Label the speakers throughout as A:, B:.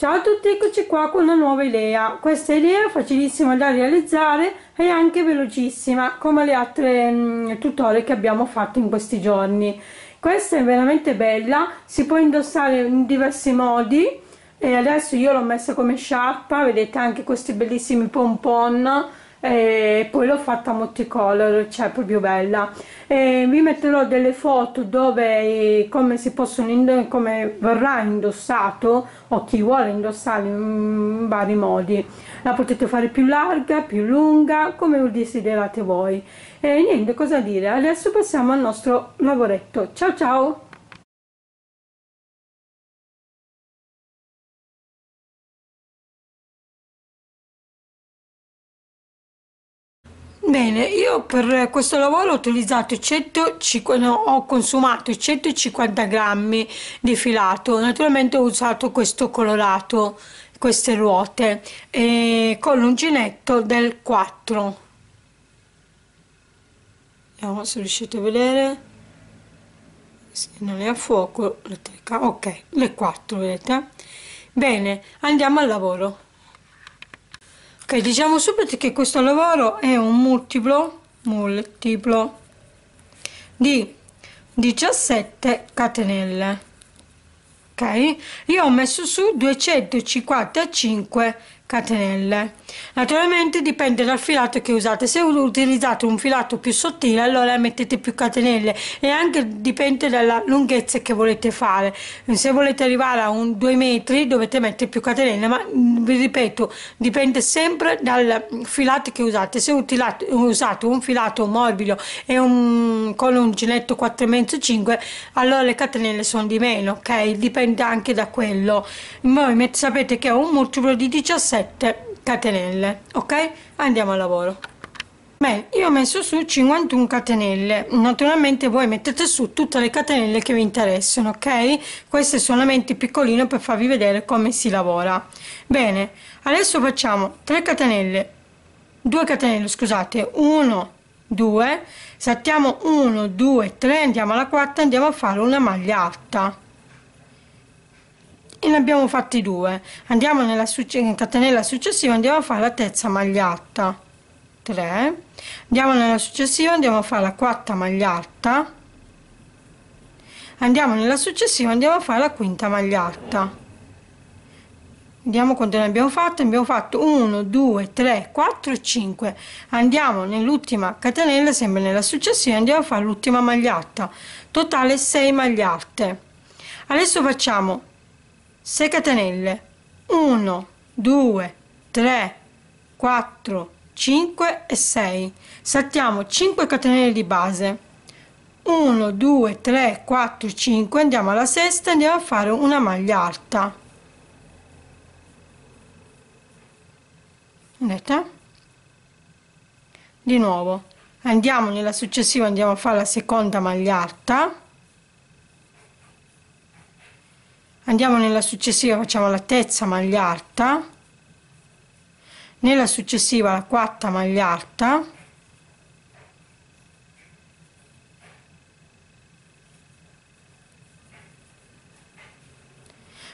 A: Ciao a tutti, eccoci qua con una nuova idea. Questa idea è facilissima da realizzare e anche velocissima, come le altre mm, tutorial che abbiamo fatto in questi giorni. Questa è veramente bella, si può indossare in diversi modi e adesso io l'ho messa come sciarpa, vedete anche questi bellissimi pompon e poi l'ho fatta multicolor cioè proprio bella e vi metterò delle foto dove come si possono come verrà indossato o chi vuole indossare in vari modi la potete fare più larga più lunga come desiderate voi e niente cosa dire adesso passiamo al nostro lavoretto ciao ciao Bene, io per questo lavoro ho utilizzato 150, no, ho consumato 150 grammi di filato, naturalmente ho usato questo colorato, queste ruote, e con l'uncinetto del 4. Vediamo se riuscite a vedere, se non è a fuoco ok, le 4 vedete. Bene, andiamo al lavoro. Ok, diciamo subito che questo lavoro è un multiplo, multiplo di 17 catenelle. Ok, io ho messo su 255 catenelle. Naturalmente dipende dal filato che usate, se utilizzate un filato più sottile allora mettete più catenelle e anche dipende dalla lunghezza che volete fare, se volete arrivare a un 2 metri dovete mettere più catenelle, ma vi ripeto dipende sempre dal filato che usate, se utilate, usate un filato morbido e un, con l'uncinetto 4,5 allora le catenelle sono di meno, ok? Dipende anche da quello. Voi sapete che ho un multiplo di 17 7 catenelle ok andiamo al lavoro Beh, io ho messo su 51 catenelle, naturalmente voi mettete su tutte le catenelle che vi interessano, ok? Questo è solamente piccolino per farvi vedere come si lavora. Bene, adesso facciamo 3 catenelle, 2 catenelle, scusate, 1, 2, saltiamo 1, 2, 3, andiamo alla quarta, andiamo a fare una maglia alta e ne abbiamo fatti due. Andiamo nella in catenella successiva, andiamo a fare la terza magliata. 3. Andiamo nella successiva, andiamo a fare la quarta magliata. Andiamo nella successiva, andiamo a fare la quinta magliata. Vediamo quante ne abbiamo fatte. Abbiamo fatto 1, 2, 3, 4, 5. Andiamo nell'ultima catenella, sempre nella successiva, andiamo a fare l'ultima magliata. Totale 6 magliate. Adesso facciamo 6 catenelle 1 2 3 4 5 e 6 saltiamo 5 catenelle di base 1 2 3 4 5 andiamo alla sesta andiamo a fare una maglia alta vedete di nuovo andiamo nella successiva andiamo a fare la seconda maglia alta andiamo nella successiva facciamo la terza maglia alta nella successiva la quarta maglia alta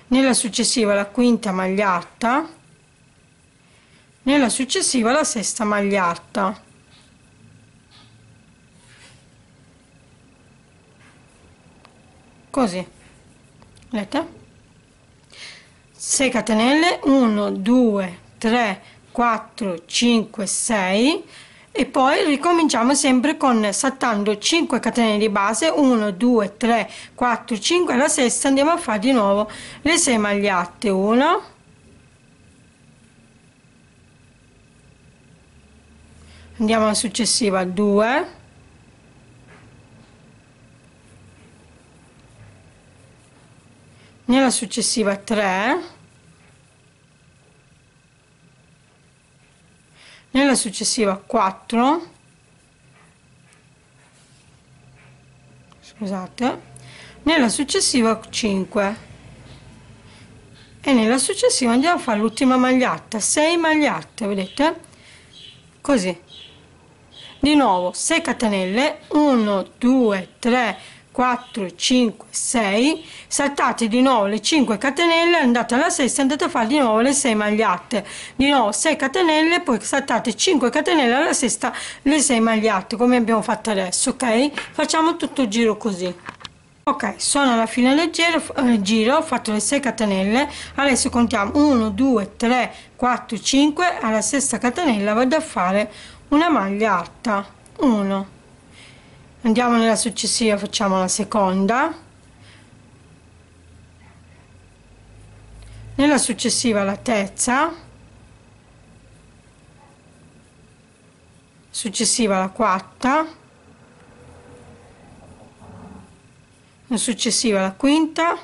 A: nella successiva la quinta maglia alta nella successiva la sesta maglia alta così vedete 6 catenelle 1 2 3 4 5 6 e poi ricominciamo sempre con saltando 5 catenelle di base 1 2 3 4 5 la sesta andiamo a fare di nuovo le 6 magliette 1 andiamo alla successiva 2 nella successiva 3 nella successiva 4 scusate nella successiva 5 e nella successiva andiamo a fare l'ultima maglietta 6 magliette vedete così di nuovo 6 catenelle 1 2 3 4, 5, 6, saltate di nuovo le 5 catenelle, andate alla sesta, andate a fare di nuovo le 6 magliette, di nuovo 6 catenelle, poi saltate 5 catenelle alla sesta, le 6 magliette, come abbiamo fatto adesso, ok? Facciamo tutto il giro così. Ok, sono alla fine del giro, eh, giro ho fatto le 6 catenelle, adesso contiamo 1, 2, 3, 4, 5, alla sesta catenella vado a fare una maglia alta, 1, andiamo nella successiva facciamo la seconda nella successiva la terza successiva la quarta la successiva la quinta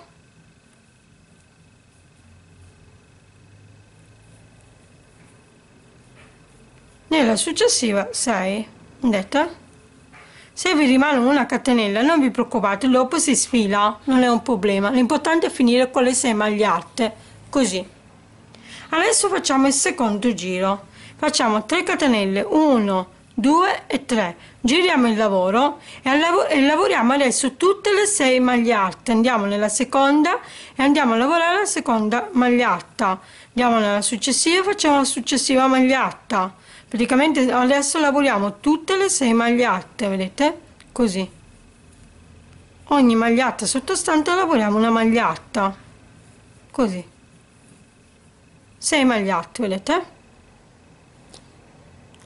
A: nella successiva 6 detta se vi rimane una catenella non vi preoccupate, dopo si sfila, non è un problema. L'importante è finire con le sei magliette, così. Adesso facciamo il secondo giro. Facciamo 3 catenelle, 1, 2 e 3. Giriamo il lavoro e, lav e lavoriamo adesso tutte le 6 magliate. Andiamo nella seconda e andiamo a lavorare la seconda magliata. Andiamo nella successiva, facciamo la successiva maglietta praticamente adesso lavoriamo tutte le sei magliette vedete così ogni maglietta sottostante lavoriamo una maglietta così 6 magliette vedete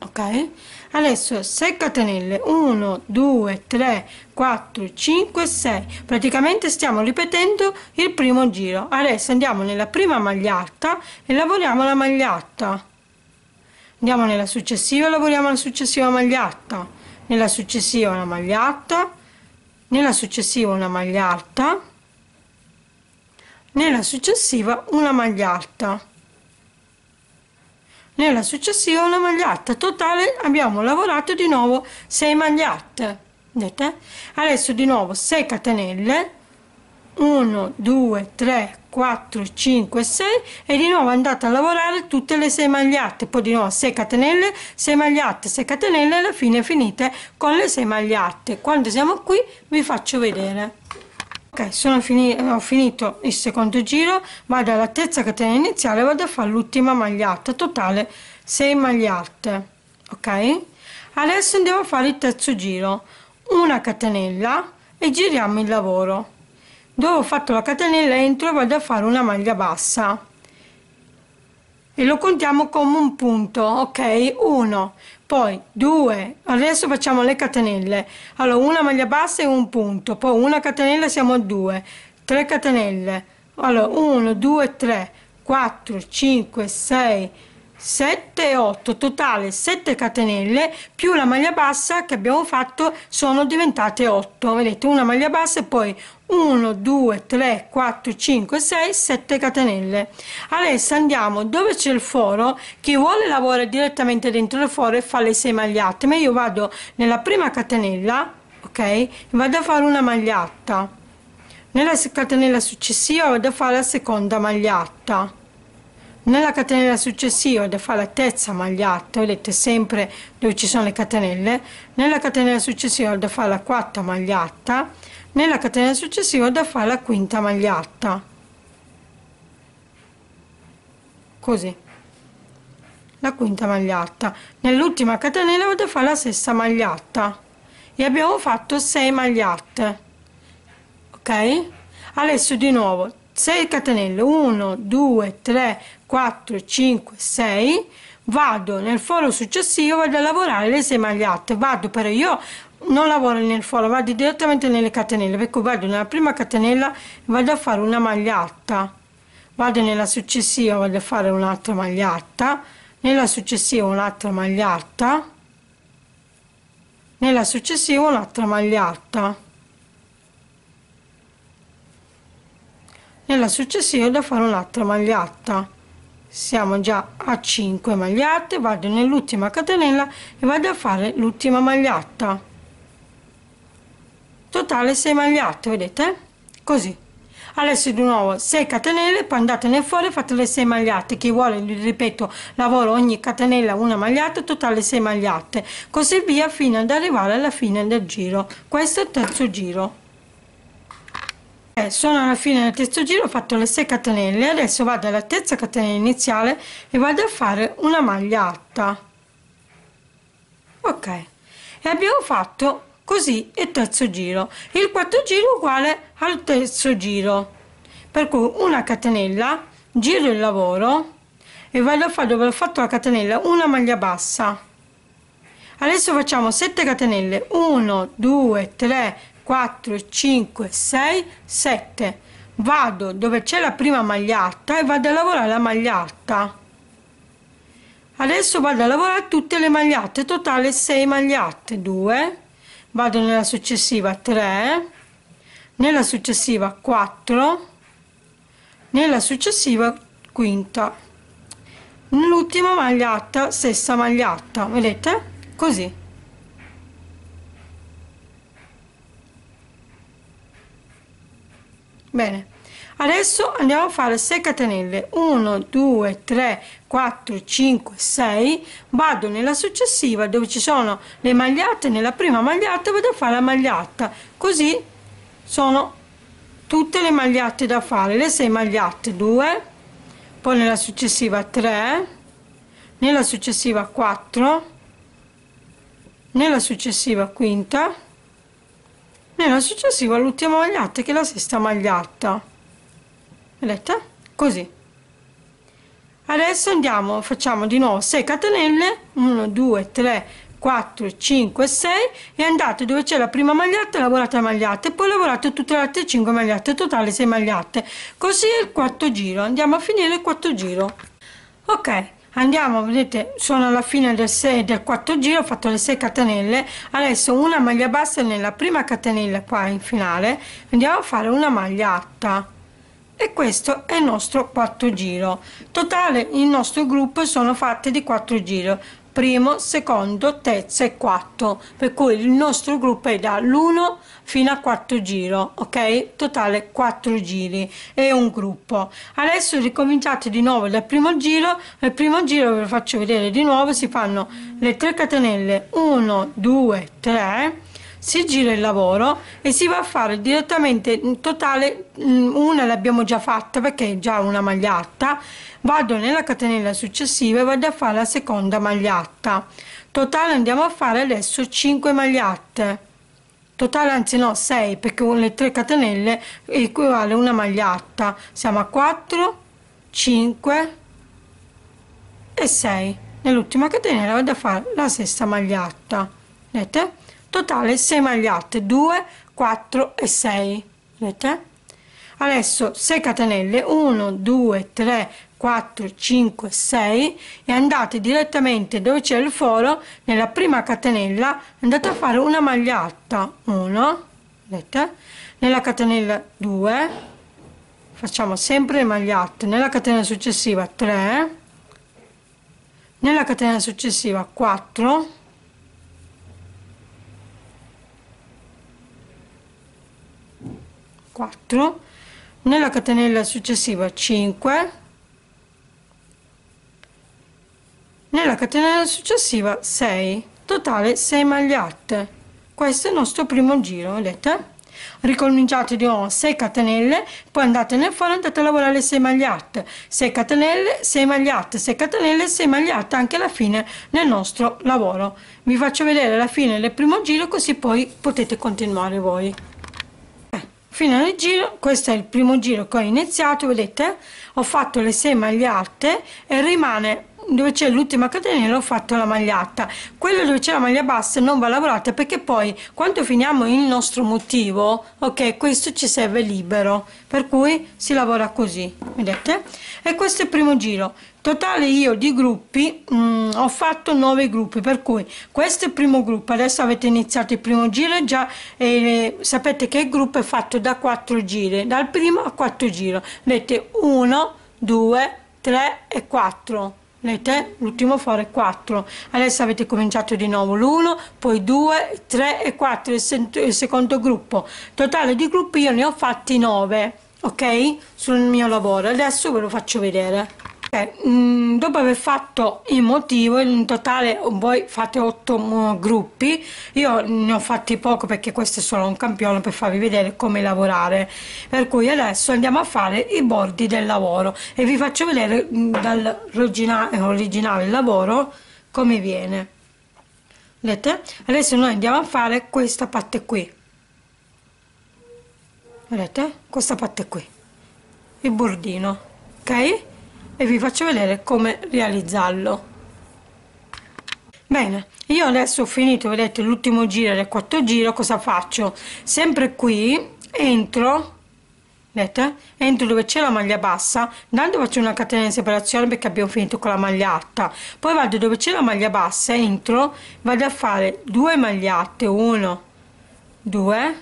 A: ok adesso 6 catenelle 1 2 3 4 5 6 praticamente stiamo ripetendo il primo giro adesso andiamo nella prima maglietta e lavoriamo la maglietta andiamo nella successiva lavoriamo la successiva maglietta nella successiva una maglietta nella successiva una maglietta nella successiva una maglietta nella successiva una maglia totale abbiamo lavorato di nuovo 6 magliette vedete adesso di nuovo 6 catenelle 1, 2, 3, 4, 5, 6 e di nuovo andate a lavorare tutte le 6 magliette, poi di nuovo 6 catenelle, 6 magliette, 6 catenelle e alla fine finite con le 6 magliette. Quando siamo qui vi faccio vedere. Ok, sono fini ho finito il secondo giro, vado alla terza catena iniziale vado a fare l'ultima maglietta, totale 6 magliette. Ok? Adesso andiamo a fare il terzo giro, una catenella e giriamo il lavoro dove ho fatto la catenella entro vado a fare una maglia bassa e lo contiamo come un punto ok 1 poi 2 adesso facciamo le catenelle allora una maglia bassa e un punto poi una catenella siamo a 2 3 catenelle allora 1 2 3 4 5 6 7 8 totale 7 catenelle più la maglia bassa che abbiamo fatto sono diventate 8 vedete una maglia bassa e poi 1, 2, 3, 4, 5, 6, 7 catenelle. Adesso andiamo dove c'è il foro, chi vuole lavorare direttamente dentro il foro e fa le 6 magliette, ma io vado nella prima catenella, ok? Vado a fare una maglietta. Nella catenella successiva vado a fare la seconda maglietta nella catenella successiva devo fare la terza maglietta vedete sempre dove ci sono le catenelle nella catenella successiva devo fare la quarta maglietta nella catena successiva da fare la quinta maglietta così la quinta maglietta nell'ultima catenella vado a fare la sesta maglietta e abbiamo fatto 6 magliette ok adesso di nuovo 6 catenelle 1 2 3 4 5 6 vado nel foro successivo vado a lavorare le 6 magliette vado però io non lavora nel foro, vado direttamente nelle catenelle, per ecco, cui vado nella prima catenella e vado a fare una maglia alta, vado nella successiva, vado a fare un'altra maglia alta, nella successiva un'altra maglia alta, nella successiva un'altra maglia alta, nella successiva da fare un'altra maglia alta. Siamo già a 5 magliette, vado nell'ultima catenella e vado a fare l'ultima maglia totale 6 magliette vedete così adesso di nuovo 6 catenelle poi andatene fuori fate le 6 magliette chi vuole ripeto lavoro ogni catenella una maglietta totale 6 magliette così via fino ad arrivare alla fine del giro questo è il terzo giro eh, sono alla fine del terzo giro ho fatto le 6 catenelle adesso vado alla terza catenella iniziale e vado a fare una maglia alta ok e abbiamo fatto così il terzo giro il quarto giro uguale al terzo giro per cui una catenella giro il lavoro e vado a fare dove ho fatto la catenella una maglia bassa adesso facciamo 7 catenelle 1 2 3 4 5 6 7 vado dove c'è la prima maglia alta e vado a lavorare la maglia alta adesso vado a lavorare tutte le magliette totale 6 magliette 2 vado nella successiva 3 nella successiva 4 nella successiva quinta nell'ultima maglietta stessa maglietta vedete così bene Adesso andiamo a fare 6 catenelle. 1, 2, 3, 4, 5, 6. Vado nella successiva dove ci sono le magliette. Nella prima maglietta vado a fare la maglietta. Così sono tutte le magliette da fare. Le 6 magliette. 2, poi nella successiva 3, nella successiva 4, nella successiva quinta, nella successiva l'ultima maglietta che è la sesta maglietta vedete? Così. Adesso andiamo, facciamo di nuovo 6 catenelle, 1, 2, 3, 4, 5, 6 e andate dove c'è la prima maglietta, lavorate la maglietta e poi lavorate tutte le altre 5 magliette, totale 6 magliette. Così è il quarto giro, andiamo a finire il quarto giro. Ok, andiamo vedete sono alla fine del 6 del quarto giro ho fatto le 6 catenelle adesso una maglia bassa nella prima catenella qua in finale andiamo a fare una maglia alta e questo è il nostro quarto giro. Totale il nostro gruppo sono fatti di quattro giri, primo, secondo, terzo e quarto, per cui il nostro gruppo è dall'1 fino a quarto giro, ok? Totale quattro giri e un gruppo. Adesso ricominciate di nuovo dal primo giro, nel primo giro ve lo faccio vedere di nuovo, si fanno le 3 catenelle 1, 2, 3 si gira il lavoro e si va a fare direttamente in mm, totale mm, una l'abbiamo già fatta perché è già una magliatta vado nella catenella successiva e vado a fare la seconda magliatta totale andiamo a fare adesso 5 magliette totale anzi no 6 perché con le 3 catenelle equivale a una magliatta siamo a 4 5 e 6 nell'ultima catenella vado a fare la sesta magliatta vedete totale 6 magliette 2 4 e 6 vedete adesso 6 catenelle 1 2 3 4 5 6 e andate direttamente dove c'è il foro nella prima catenella andate a fare una maglietta 1 vedete nella catenella 2 facciamo sempre le magliette nella catenella successiva 3 nella catenella successiva 4 4 nella catenella successiva 5 nella catenella successiva 6 totale 6 magliette questo è il nostro primo giro vedete ricominciate di nuovo 6 catenelle poi andate nel foro e andate a lavorare le 6 magliette 6 catenelle 6 magliette 6 catenelle 6 magliette anche alla fine nel nostro lavoro vi faccio vedere la fine del primo giro così poi potete continuare voi fino al giro, questo è il primo giro che ho iniziato, vedete? Ho fatto le 6 alte e rimane dove c'è l'ultima catenella ho fatto la maglietta quello dove c'è la maglia bassa non va lavorata perché poi quando finiamo il nostro motivo ok questo ci serve libero per cui si lavora così vedete e questo è il primo giro totale io di gruppi mh, mm, ho fatto 9 gruppi per cui questo è il primo gruppo adesso avete iniziato il primo giro già eh, sapete che il gruppo è fatto da 4 giri dal primo a 4 giro vedete 1 2 3 e 4 vedete l'ultimo foro è 4 adesso avete cominciato di nuovo l'1 poi 2 3 e 4 il, il secondo gruppo totale di gruppi io ne ho fatti 9 ok sul mio lavoro adesso ve lo faccio vedere mh, eh, mm, dopo aver fatto il motivo, in totale voi fate otto mm, gruppi, io ne ho fatti poco perché questo è solo un campione per farvi vedere come lavorare, per cui adesso andiamo a fare i bordi del lavoro e vi faccio vedere mh, mm, dal originale il lavoro come viene. Vedete? Adesso noi andiamo a fare questa parte qui. Vedete? Questa parte qui. Il bordino. Ok? e vi faccio vedere come realizzarlo bene io adesso ho finito vedete l'ultimo giro del quarto giro cosa faccio sempre qui entro vedete entro dove c'è la maglia bassa dando faccio una catena di separazione perché abbiamo finito con la maglia alta poi vado dove c'è la maglia bassa entro vado a fare due magliette 1 2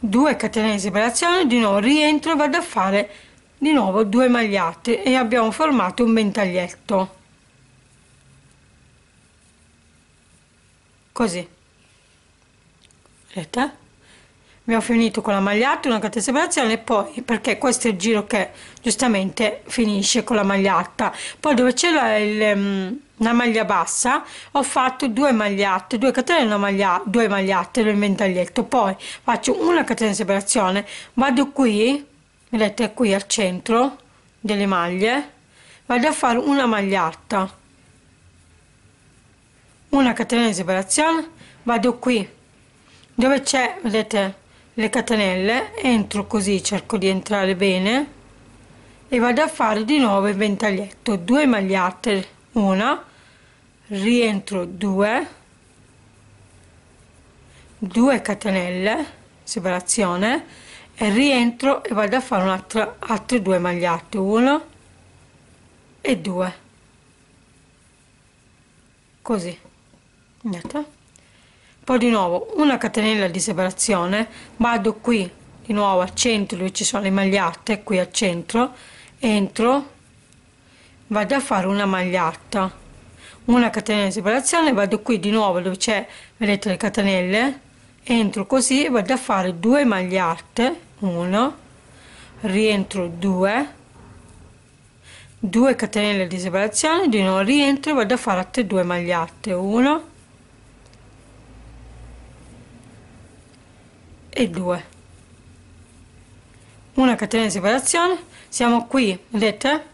A: 2 catene di separazione di nuovo rientro vado a fare di nuovo due magliette e abbiamo formato un ventaglietto. Così. Vedete? Eh. abbiamo finito con la magliata una carta di separazione e poi perché questo è il giro che giustamente finisce con la magliata poi dove c'è la, ehm, maglia bassa ho fatto due magliette due catene una maglia due magliette nel ventaglietto poi faccio una catena di separazione vado qui vedete qui al centro delle maglie vado a fare una maglia alta una catenella di separazione vado qui dove c'è vedete le catenelle entro così cerco di entrare bene e vado a fare di nuovo il ventaglietto 2 maglie alte una rientro 2 2 catenelle separazione e rientro e vado a fare un'altra altre due magliette uno e due così Niente. poi di nuovo una catenella di separazione vado qui di nuovo al centro dove ci sono le magliette qui al centro entro vado a fare una maglietta una catenella di separazione vado qui di nuovo dove c'è vedete le catenelle entro così e vado a fare due magliette 1 rientro 2 2 catenelle di separazione di nuovo rientro vado a fare altre 2 magliette 1 e 2 una catenella di separazione siamo qui vedete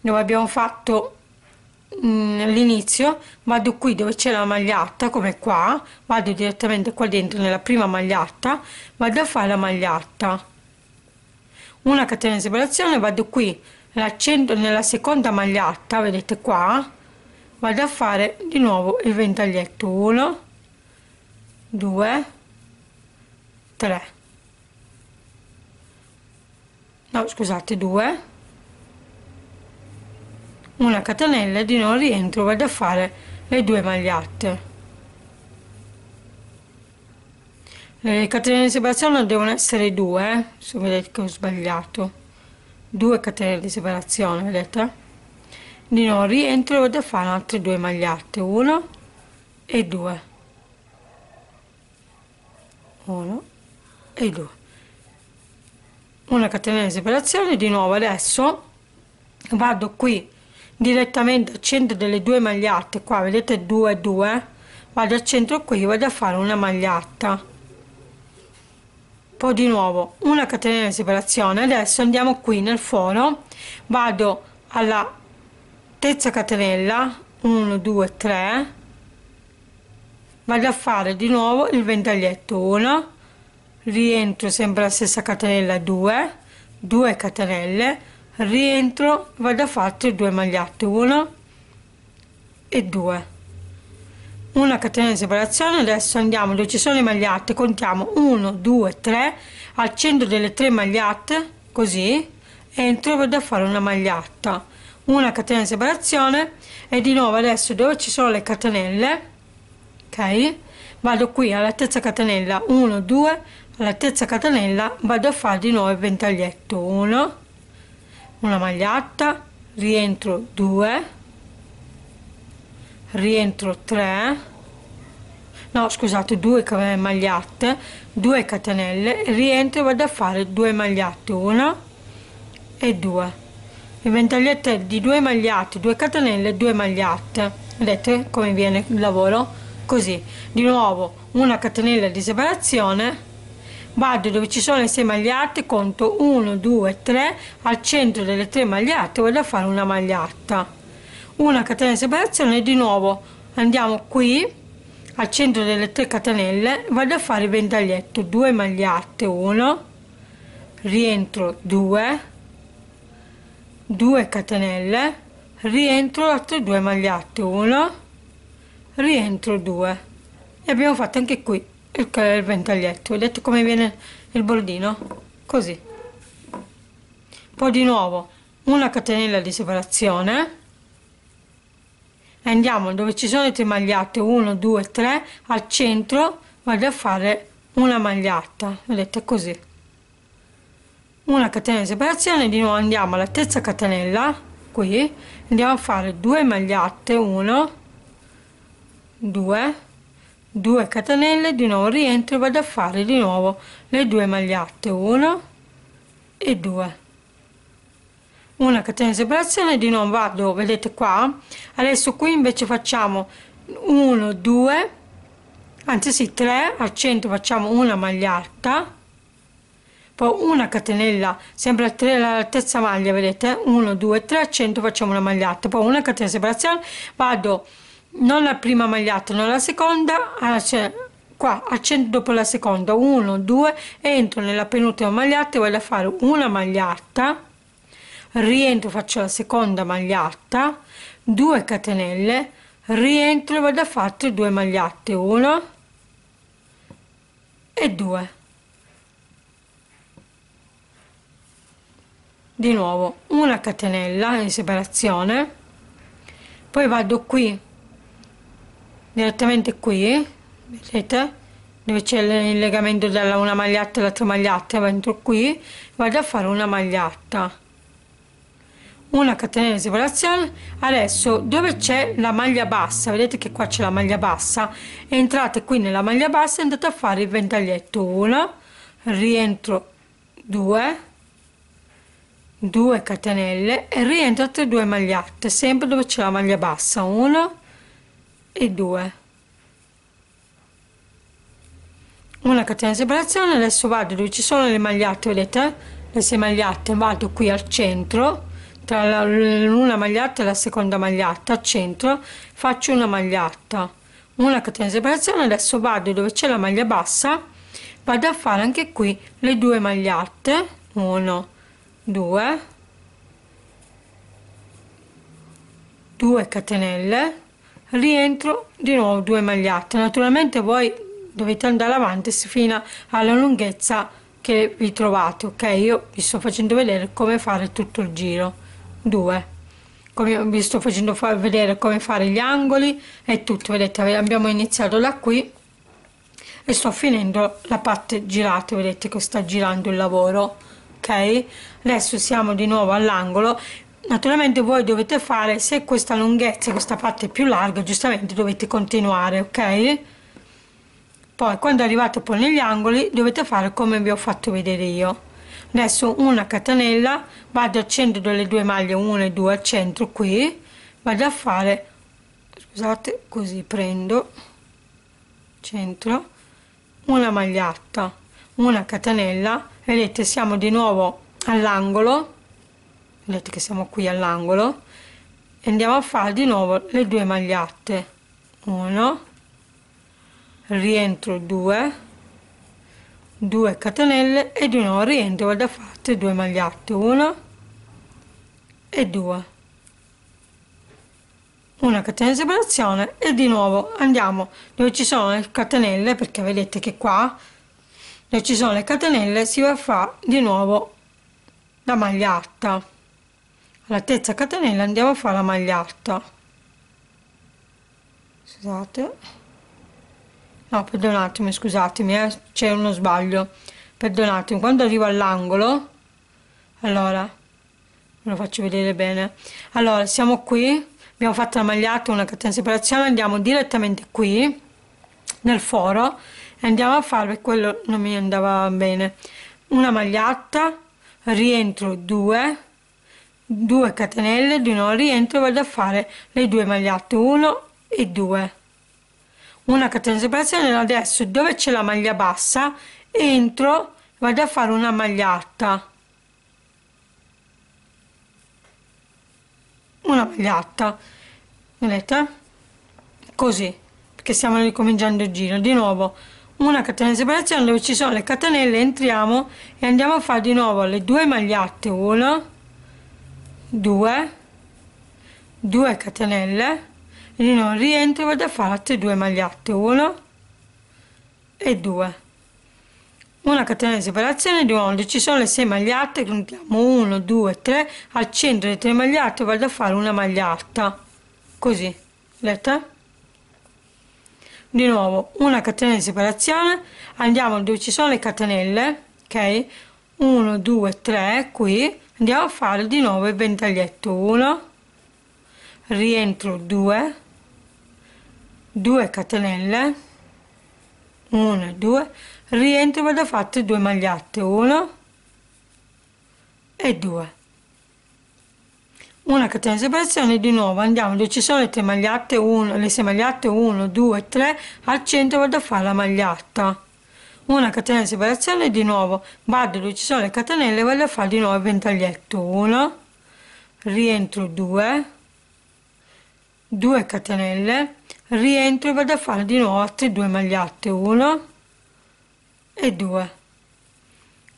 A: dove abbiamo fatto Mm, all'inizio vado qui dove c'è la maglietta come qua vado direttamente qua dentro nella prima maglietta vado a fare la maglietta una catena di separazione vado qui nella seconda maglietta vedete qua vado a fare di nuovo il ventaglietto 1 2 3 no scusate 2 una catenella di non rientro vado a fare le due magliette le catenelle di separazione devono essere due eh. se vedete che ho sbagliato due catenelle di separazione vedete di non rientro vado a fare altre due magliette 1 e 2 1 e 2 una catenella di separazione di nuovo adesso vado qui direttamente al centro delle due magliette qua vedete 2 2 vado al centro qui vado a fare una maglietta poi di nuovo una catenella di separazione adesso andiamo qui nel foro vado alla terza catenella 1 2 3 vado a fare di nuovo il ventaglietto 1 rientro sempre la stessa catenella 2 2 catenelle rientro vado a fare due magliette una e due una catena di separazione adesso andiamo dove ci sono le magliette contiamo 1 2 3 al centro delle tre magliette così entro vado a fare una maglietta una catena di separazione e di nuovo adesso dove ci sono le catenelle ok vado qui alla terza catenella 1 2 alla terza catenella vado a fare di nuovo il ventaglietto 1 una maglietta rientro 2 rientro 3 no scusate 2 eh, magliette 2 catenelle rientro vado a fare 2 magliette 1 e 2 e ventagliette di 2 magliette 2 catenelle 2 magliette vedete come viene il lavoro così di nuovo una catenella di separazione vado dove ci sono le 6 magliate conto 1 2 3 al centro delle 3 magliate vado a fare una maglietta, una catena di separazione di nuovo andiamo qui al centro delle 3 catenelle vado a fare il ventaglietto 2 magliate 1 rientro 2 2 catenelle rientro altre 2 magliate 1 rientro 2 e abbiamo fatto anche qui il, il ventaglietto. Vedete come viene il bordino? Così. Poi di nuovo una catenella di separazione. Andiamo dove ci sono le tre magliette, 1, 2, 3, al centro vado a fare una maglietta, vedete così. Una catenella di separazione, di nuovo andiamo alla terza catenella, qui, andiamo a fare due magliette, 1, 2, 2 catenelle di nuovo rientro e vado a fare di nuovo le due magliette 1 e 2 una catena di separazione di nuovo vado vedete qua adesso qui invece facciamo 1 2 anzi sì 3 al centro facciamo una maglietta poi una catenella sempre al tre, la terza maglia vedete 1 2 3 al centro facciamo una maglietta poi una catena di separazione vado non la prima magliata, non la seconda, cioè qua accendo dopo la seconda 1 2 entro nella penultima magliata e vado a fare una magliata rientro faccio la seconda magliata 2 catenelle rientro e vado a fare due magliette 1 e 2 di nuovo una catenella in separazione poi vado qui direttamente qui vedete dove c'è il legamento della una maglietta e l'altra maglietta entro qui vado a fare una maglietta una catenella di separazione adesso dove c'è la maglia bassa vedete che qua c'è la maglia bassa entrate qui nella maglia bassa e andate a fare il ventaglietto 1 rientro 2 2 catenelle e rientro altre due magliette sempre dove c'è la maglia bassa 1 e 2 una catena di separazione adesso vado dove ci sono le magliette vedete eh, le sei magliette vado qui al centro tra l'una maglietta e la seconda maglietta al centro faccio una maglietta una catena di separazione adesso vado dove c'è la maglia bassa vado a fare anche qui le due magliette 1 2 2 catenelle rientro di nuovo due magliette naturalmente voi dovete andare avanti fino alla lunghezza che vi trovate ok io vi sto facendo vedere come fare tutto il giro 2 come vi sto facendo vedere come fare gli angoli e tutto vedete abbiamo iniziato da qui e sto finendo la parte girata vedete che sta girando il lavoro ok adesso siamo di nuovo all'angolo Naturalmente voi dovete fare, se questa lunghezza, questa parte è più larga, giustamente dovete continuare, ok? Poi quando arrivate poi negli angoli dovete fare come vi ho fatto vedere io. Adesso una catenella, vado a centro delle due maglie, una e due al centro qui, vado a fare, scusate, così prendo, centro, una maglietta, una catenella, vedete siamo di nuovo all'angolo, vedete che siamo qui all'angolo e andiamo a fare di nuovo le due magliette 1 rientro 2 2 catenelle e di nuovo rientro vado a fare due magliette 1 e 2 una catena di separazione e di nuovo andiamo dove ci sono le catenelle perché vedete che qua dove ci sono le catenelle si va a fare di nuovo la maglia alta alla terza catenella andiamo a fare la maglia alta scusate no perdonatemi scusatemi eh, c'è uno sbaglio perdonatemi quando arrivo all'angolo allora ve lo faccio vedere bene allora siamo qui abbiamo fatto la maglia alta una catena separazione andiamo direttamente qui nel foro e andiamo a fare quello non mi andava bene una maglia alta rientro 2 2 catenelle di un rientro vado a fare le due magliette 1 e 2 una catenella di separazione adesso dove c'è la maglia bassa entro vado a fare una maglietta una maglietta vedete così perché stiamo ricominciando il giro di nuovo una catenella di separazione dove ci sono le catenelle entriamo e andiamo a fare di nuovo le due magliette 1 2 2 catenelle e non rientro vado a fare altre due magliette 1 e 2 una catena di separazione di 11 sono le 6 magliette contiamo 1 2 3 al centro delle 3 magliette vado a fare una maglietta così vedete di nuovo una catena di separazione andiamo dove ci sono le catenelle ok 1 2 3 qui andiamo a fare di nuovo il ventaglietto 1 rientro 2 2 catenelle 1 2 rientro vado a fare 2 magliette 1 e 2 una catena di separazione di nuovo andiamo dove ci sono le 3 magliette 1 le 6 magliette 1 2 3 al centro vado a fare la maglietta una catena di separazione di nuovo vado dove ci sono le catenelle vado a fare di nuovo il ventaglietto 1 rientro 2 2 catenelle rientro e vado a fare di nuovo altre due magliette 1 e 2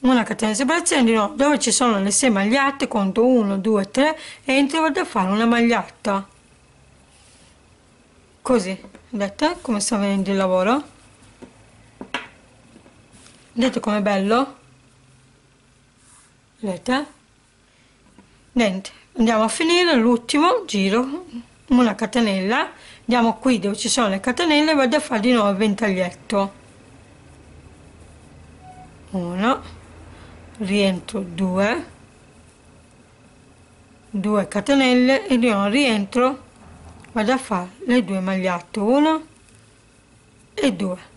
A: una catena di separazione di nuovo dove ci sono le 6 magliette conto 1 2 3 entro e vado a fare una maglietta così vedete come sta venendo il lavoro Vedete com'è bello? Vedete? Niente, andiamo a finire l'ultimo giro, una catenella, andiamo qui dove ci sono le catenelle e vado a fare di nuovo il ventaglietto. 1, rientro 2, 2 catenelle e di nuovo rientro, vado a fare le due magliette, 1 e 2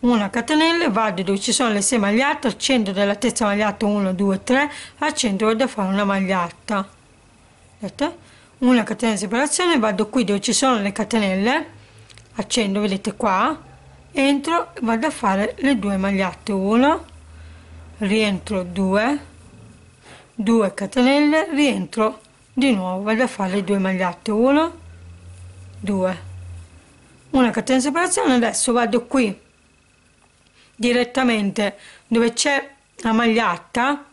A: una catenella vado dove ci sono le 6 magliette accendo della terza maglietta 1 2 3 accendo da fare una maglietta eh. una catenella di separazione vado qui dove ci sono le catenelle accendo vedete qua entro vado a fare le due magliette 1 rientro 2 2 catenelle rientro di nuovo vado a fare le due magliette 1 2 una catenella di separazione adesso vado qui direttamente dove c'è la maglietta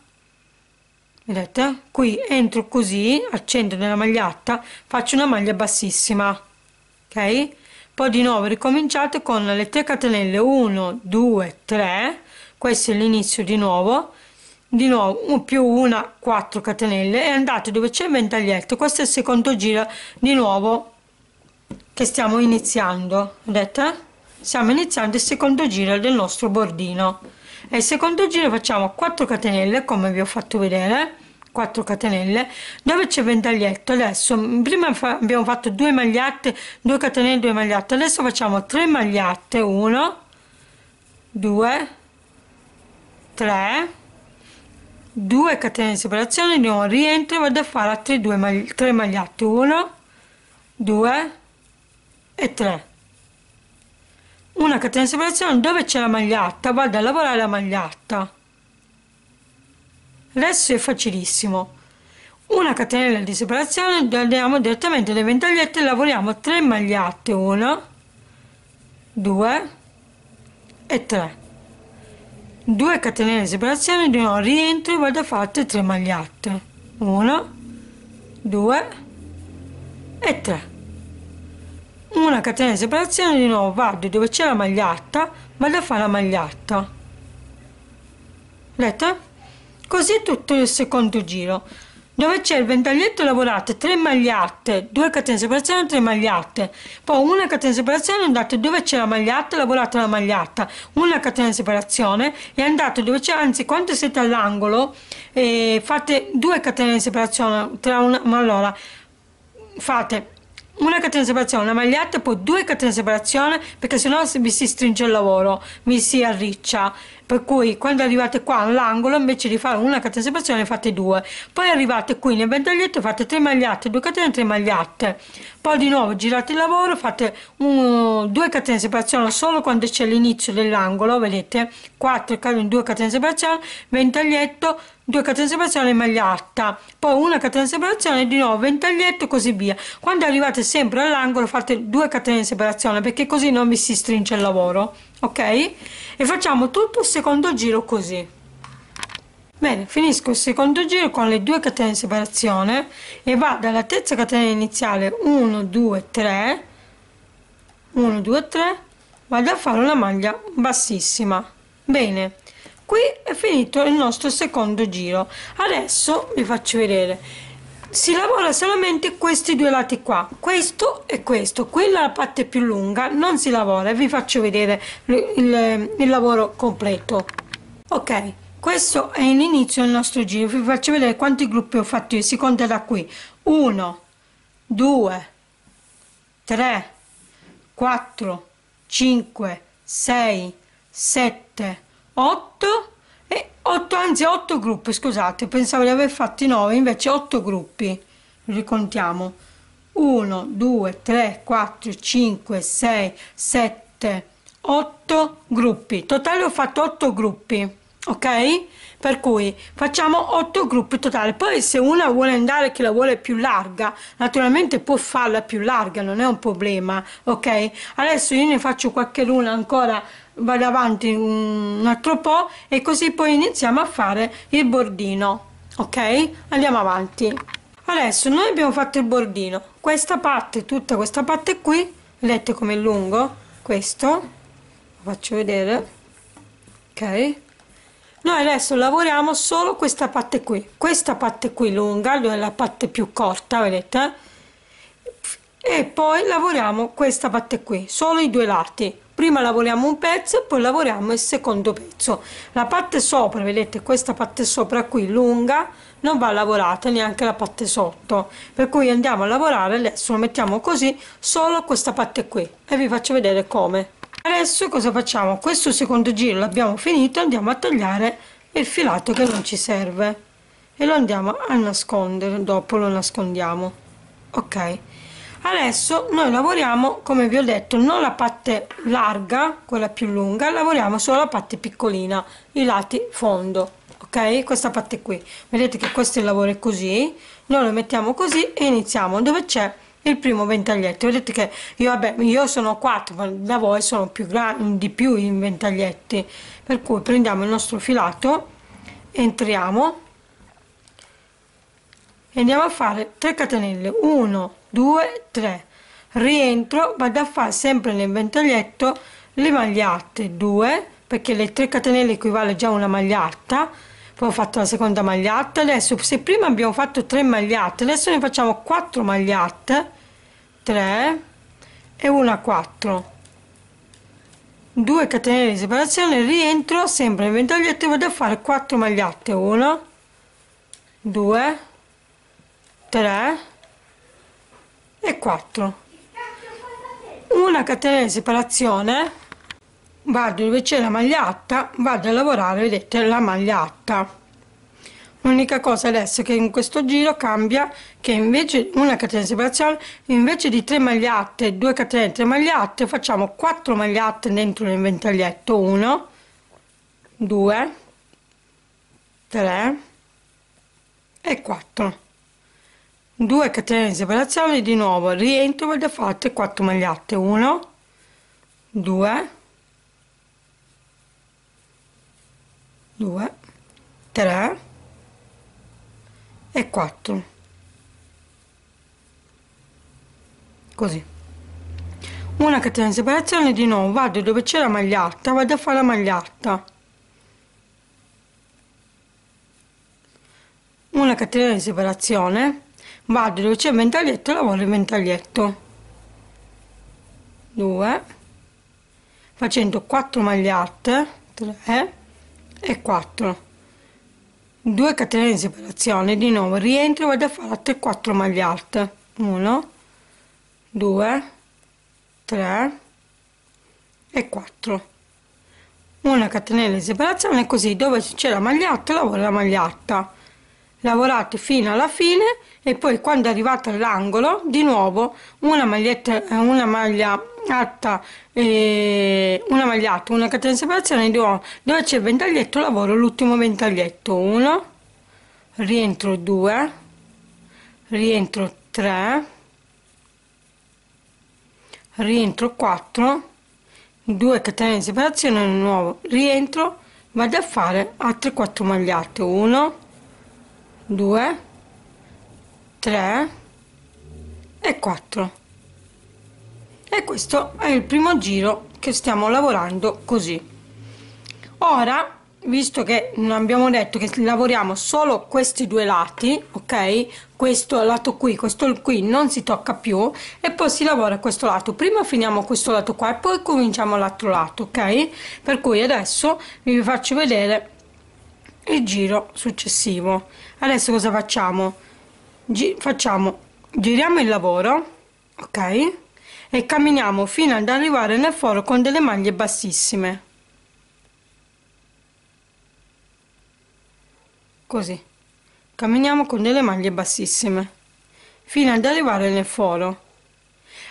A: vedete qui entro così al centro della maglietta faccio una maglia bassissima ok poi di nuovo ricominciate con le 3 catenelle 1 2 3 questo è l'inizio di nuovo di nuovo più una 4 catenelle e andate dove c'è il ventaglietto questo è il secondo giro di nuovo che stiamo iniziando vedete stiamo iniziando il secondo giro del nostro bordino e il secondo giro facciamo 4 catenelle come vi ho fatto vedere 4 catenelle dove c'è ventaglietto adesso prima fa abbiamo fatto 2 magliette 2 catenelle 2 magliette adesso facciamo 3 magliette 1 2 3 2 catenelle di separazione di a rientro vado a fare altre 2 magli 3 magliette 1 2 e 3 una catena di separazione dove c'è la magliatta, vado a lavorare la magliatta. adesso è facilissimo. Una catenella di separazione, andiamo direttamente alle ventagliette lavoriamo 3 magliette, 1, 2 e 3. 2 catenelle di separazione, di nuovo rientro e vado a fare 3 magliette, 1, 2 e 3 una catena di separazione di nuovo vado dove c'è la maglietta vado a fare la maglietta vedete così tutto il secondo giro dove c'è il ventaglietto lavorate 3 magliette 2 catene di separazione 3 magliette poi una catena di separazione andate dove c'è la maglietta lavorate la maglietta una catena di separazione e andate dove c'è anzi quando siete all'angolo eh, fate 2 catene di separazione tra una ma allora fate una catena di separazione, una maglietta e poi due catene separazione perché sennò mi si stringe il lavoro, mi si arriccia per cui quando arrivate qua all'angolo invece di fare una catena separazione fate due poi arrivate qui nel ventaglietto fate 3 magliette 2 catene 3 magliette poi di nuovo girate il lavoro fate due catene separazione solo quando c'è l'inizio dell'angolo vedete 4 2 catene separazione ventaglietto 2 catene separazione maglietta poi una catena separazione di nuovo ventaglietto e così via quando arrivate sempre all'angolo fate due catene separazione perché così non vi si stringe il lavoro ok? E facciamo tutto il secondo giro così. Bene, finisco il secondo giro con le due catene di separazione e vado alla terza catena iniziale 1, 2, 3, 1, 2, 3, vado a fare una maglia bassissima. Bene, qui è finito il nostro secondo giro. Adesso vi faccio vedere si lavora solamente questi due lati qua questo e questo quella la parte più lunga non si lavora vi faccio vedere il, il, il lavoro completo ok questo è l'inizio del nostro giro vi faccio vedere quanti gruppi ho fatto io si conta da qui 1 2 3 4 5 6 7 8 8, anzi 8 gruppi, scusate, pensavo di aver fatti 9, invece 8 gruppi, ricontiamo, 1, 2, 3, 4, 5, 6, 7, 8 gruppi, totale ho fatto 8 gruppi ok? Per cui facciamo 8 gruppi totali, poi se una vuole andare che la vuole più larga, naturalmente può farla più larga, non è un problema, ok? Adesso io ne faccio qualche luna ancora, vado avanti un altro po' e così poi iniziamo a fare il bordino, ok? Andiamo avanti. Adesso noi abbiamo fatto il bordino, questa parte, tutta questa parte qui, vedete com'è lungo? Questo, lo faccio vedere, ok? Noi adesso lavoriamo solo questa parte qui, questa parte qui lunga, la parte più corta, vedete? E poi lavoriamo questa parte qui, solo i due lati. Prima lavoriamo un pezzo e poi lavoriamo il secondo pezzo. La parte sopra, vedete, questa parte sopra qui lunga, non va lavorata neanche la parte sotto. Per cui andiamo a lavorare, adesso lo mettiamo così, solo questa parte qui. E vi faccio vedere come. Adesso cosa facciamo? Questo secondo giro l'abbiamo finito, andiamo a tagliare il filato che non ci serve e lo andiamo a nascondere, dopo lo nascondiamo. Ok, adesso noi lavoriamo, come vi ho detto, non la parte larga, quella più lunga, lavoriamo solo la parte piccolina, i lati fondo. Ok, questa parte qui. Vedete che questo è il lavoro è così, noi lo mettiamo così e iniziamo dove c'è il primo ventaglietto Vedete che io, vabbè, io sono 4, ma da voi sono più grandi, di più in ventaglietti. Per cui prendiamo il nostro filato, entriamo e andiamo a fare 3 catenelle, 1, 2, 3. Rientro, vado a fare sempre nel ventaglietto le magliette 2 perché le 3 catenelle equivale già a una magliata poi ho fatto la seconda magliata adesso se prima abbiamo fatto 3 magliette adesso ne facciamo 4 magliette 3 e una 4 2 catenelle di separazione rientro sempre nel ventaglietto vado a fare 4 magliette 1 2 3 e 4 una catenella di separazione vado dove c'è la maglietta vado a lavorare vedete la maglietta L'unica cosa adesso che in questo giro cambia che invece una catena di separazione, invece di 3 magliette, 2 catene, 3 magliette, facciamo 4 magliette dentro nel ventaglietto, 1, 2, 3 e 4. 2 catene di separazione di nuovo rientro ed fate 4 magliette 1 2 2 3 e 4 così una catena di separazione di nuovo vado dove c'è la maglia alta vado a fare la maglia una catena di separazione vado dove c'è il ventaglietto lavoro il ventaglietto 2 facendo 4 maglie alte 3 e 4 2 catene di separazione di nuovo rientro vado a fare altre 4 maglie alte 1 2 3 e 4 una catenella di separazione così dove c'è la maglia alta lavoro la maglia alta lavorate fino alla fine e poi quando arrivate all'angolo di nuovo una maglietta eh, una maglia alta eh, una maglia una catena di separazione di uomo dove c'è il ventaglietto lavoro l'ultimo ventaglietto 1 rientro 2 rientro 3 rientro 4 2 catene di separazione nuovo rientro vado a fare altre 4 magliette 1 2, 3 e 4. E questo è il primo giro che stiamo lavorando così. Ora, visto che non abbiamo detto che lavoriamo solo questi due lati, ok? Questo lato qui, questo qui non si tocca più e poi si lavora questo lato. Prima finiamo questo lato qua e poi cominciamo l'altro lato, ok? Per cui adesso vi faccio vedere e giro successivo adesso cosa facciamo Gi facciamo giriamo il lavoro ok e camminiamo fino ad arrivare nel foro con delle maglie bassissime così camminiamo con delle maglie bassissime fino ad arrivare nel foro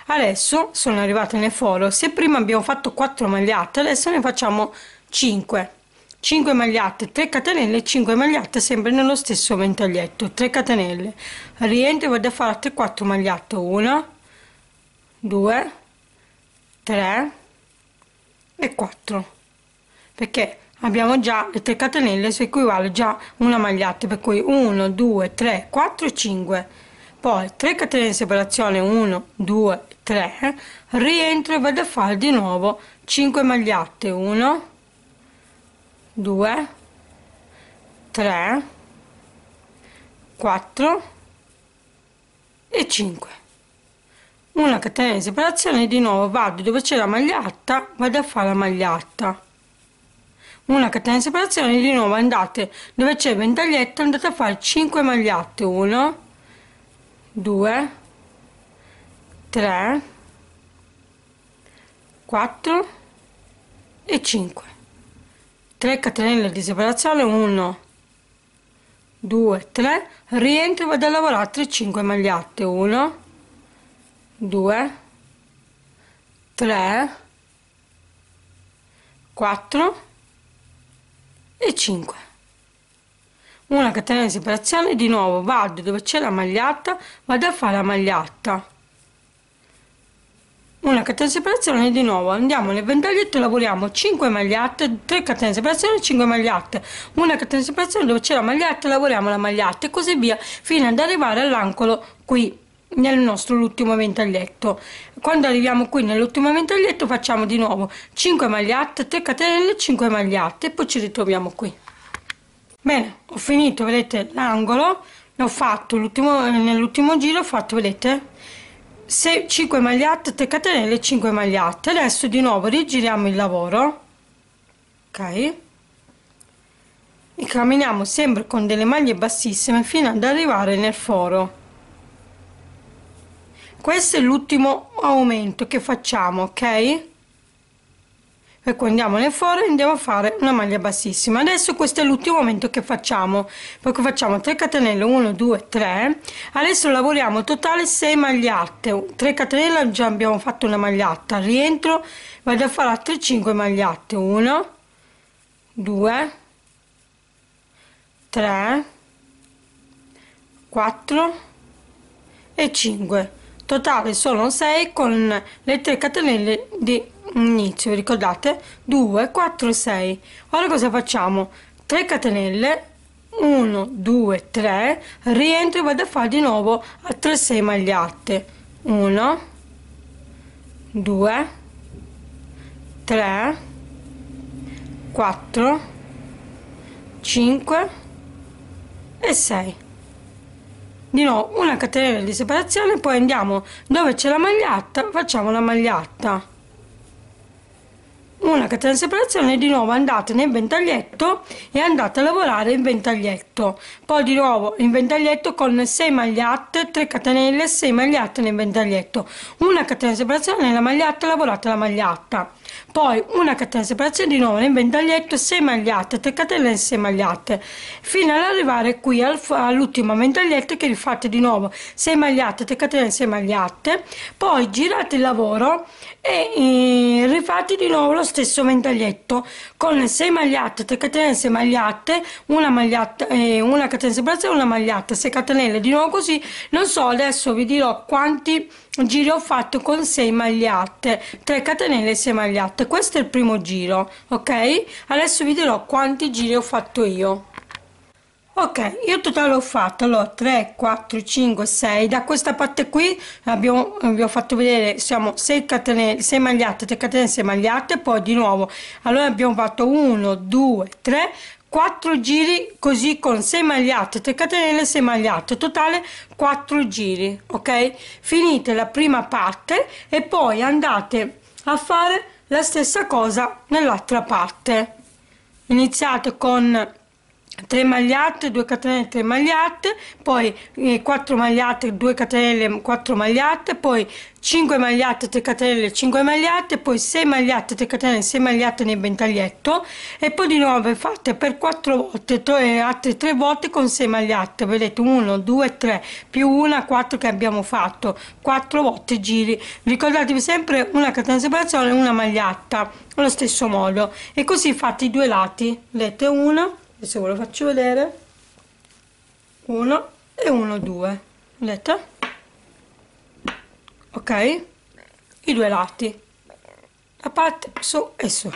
A: adesso sono arrivate nel foro se prima abbiamo fatto 4 magliette adesso ne facciamo 5 5 magliette 3 catenelle 5 magliette sempre nello stesso ventaglietto 3 catenelle rientro vado a fare altre 4 magliette 1 2 3 e 4 perché abbiamo già le 3 catenelle su equivale già una maglietta per cui 1 2 3 4 e 5 poi 3 catenelle di separazione 1 2 3 rientro e vado a fare di nuovo 5 magliette 1 2 3 4 e 5 una catena di separazione di nuovo vado dove c'è la maglia alta vado a fare la maglia una catena di separazione di nuovo andate dove c'è ventaglietta ventaglietto andate a fare 5 magliette 1 2 3 4 e 5 3 catenelle di separazione 1 2 3 rientro vado a lavorare 3 5 magliette 1 2 3 4 e 5 una catenella di separazione di nuovo vado dove c'è la maglietta vado a fare la maglietta una catena di separazione di nuovo andiamo nel ventaglietto e lavoriamo 5 magliette 3 catene di separazione 5 magliette una catena di separazione dove c'è la maglietta lavoriamo la maglietta e così via fino ad arrivare all'angolo qui nel nostro ultimo ventaglietto quando arriviamo qui nell'ultimo ventaglietto facciamo di nuovo 5 magliette 3 catenelle 5 magliette e poi ci ritroviamo qui bene ho finito vedete l'angolo l'ho fatto nell'ultimo giro ho fatto vedete 6, 5 magliette te catenelle 5 magliette adesso di nuovo rigiriamo il lavoro ok e camminiamo sempre con delle maglie bassissime fino ad arrivare nel foro questo è l'ultimo aumento che facciamo ok Ecco, andiamo nel foro e andiamo a fare una maglia bassissima. Adesso questo è l'ultimo momento che facciamo. Poi facciamo 3 catenelle, 1, 2, 3. Adesso lavoriamo totale 6 magliette. 3 catenelle già abbiamo fatto una maglietta. Rientro, vado a fare altre 5 magliette. 1, 2, 3, 4 e 5 totale sono 6 con le 3 catenelle di inizio ricordate 2 4 6 ora cosa facciamo 3 catenelle 1 2 3 rientro e vado a fare di nuovo a 3 6 magliate 1 2 3 4 5 e 6 di nuovo una catenella di separazione poi andiamo dove c'è la maglietta facciamo la maglietta una catena di separazione di nuovo andate nel ventaglietto e andate a lavorare in ventaglietto poi di nuovo in ventaglietto con 6 magliette 3 catenelle 6 magliette nel ventaglietto una catena di separazione nella maglietta lavorate la maglietta poi una catena di separazione di 9 nel ventaglietto 6 magliette attaccatele in 6 magliette fino ad arrivare qui al, all'ultima ventaglietta che rifate di nuovo 6 magliette attaccatele in 6 magliette poi girate il lavoro e eh, rifate di nuovo lo stesso ventaglietto con 6 magliette 3 in 6 magliette una maglietta eh, una catena di separazione una maglietta 6 catenelle di nuovo così non so adesso vi dirò quanti giri ho fatto con 6 magliette 3 catenelle e 6 magliette questo è il primo giro ok adesso vi dirò quanti giri ho fatto io ok io totale ho fatto allora 3 4 5 6 da questa parte qui abbiamo vi ho fatto vedere siamo 6 catenelle 6 magliette 3 catenelle 6 magliette poi di nuovo allora abbiamo fatto 1 2 3 4 giri così con 6 magliette 3 catenelle 6 magliette totale 4 giri ok finite la prima parte e poi andate a fare la stessa cosa nell'altra parte iniziate con 3 magliette, 2 catenelle, 3 magliette, poi 4 eh, magliette, 2 catenelle, 4 magliette, poi 5 magliette, 3 catenelle, 5 magliette, poi 6 magliette, 3 catenelle, 6 magliette nel ventaglietto e poi di nuovo fate per 4 volte, 3, altre 3 volte con 6 magliette, vedete 1, 2, 3 più 1, 4 che abbiamo fatto, 4 volte giri, ricordatevi sempre una catena di separazione e una maglietta, allo stesso modo e così fate i due lati, vedete 1, adesso ve lo faccio vedere 1 e 1 2 vedete ok i due lati a parte su e su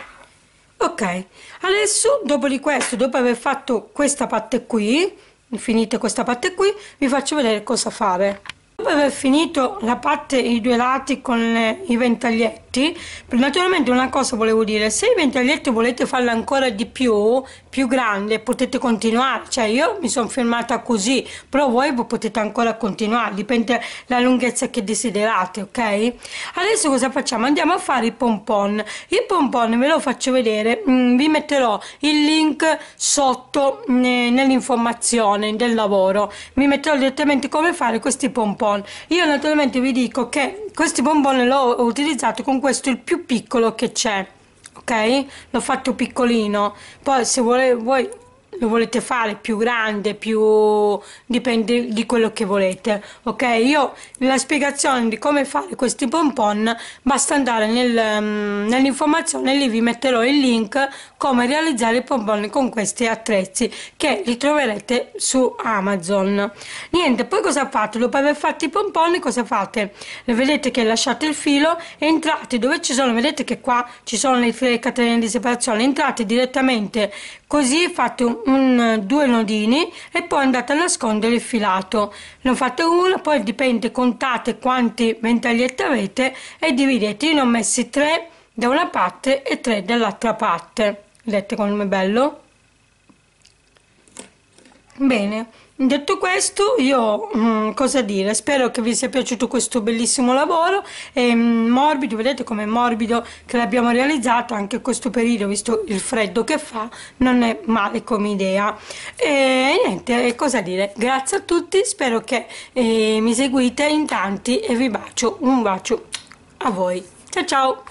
A: ok adesso dopo di questo dopo aver fatto questa parte qui finite questa parte qui vi faccio vedere cosa fare dopo aver finito la parte i due lati con le, i ventaglietti prodotti. Naturalmente una cosa volevo dire, se i ventaglietti volete farla ancora di più, più grande, potete continuare, cioè io mi sono fermata così, però voi potete ancora continuare, dipende dalla lunghezza che desiderate, ok? Adesso cosa facciamo? Andiamo a fare i pompon. Il pompon ve lo faccio vedere, mm, vi metterò il link sotto mm, nell'informazione del lavoro, vi metterò direttamente come fare questi pompon. Io naturalmente vi dico che questi pompon l'ho utilizzato con questo il più piccolo che c'è ok l'ho fatto piccolino poi se vuole, vuoi lo volete fare più grande, più dipende di quello che volete, ok? Io la spiegazione di come fare questi pompon basta andare nel, um, nell'informazione, lì vi metterò il link come realizzare i pompon con questi attrezzi che li troverete su Amazon. Niente, poi cosa fate? Dopo aver fatto i pompon cosa fate? Vedete che lasciate il filo, entrate dove ci sono, vedete che qua ci sono le tre catenelle di separazione, entrate direttamente Così fate un, un, due nodini e poi andate a nascondere il filato. Ne ho fatto uno, poi dipende, contate quante ventagliette avete e dividete. Io ne ho messi tre da una parte e tre dall'altra parte. Vedete come è bello? Bene. Detto questo, io mm, cosa dire? Spero che vi sia piaciuto questo bellissimo lavoro, è mm, morbido, vedete com'è morbido che l'abbiamo realizzato, anche in questo periodo, visto il freddo che fa, non è male come idea. E niente, cosa dire? Grazie a tutti, spero che eh, mi seguite in tanti e vi bacio, un bacio a voi. Ciao ciao!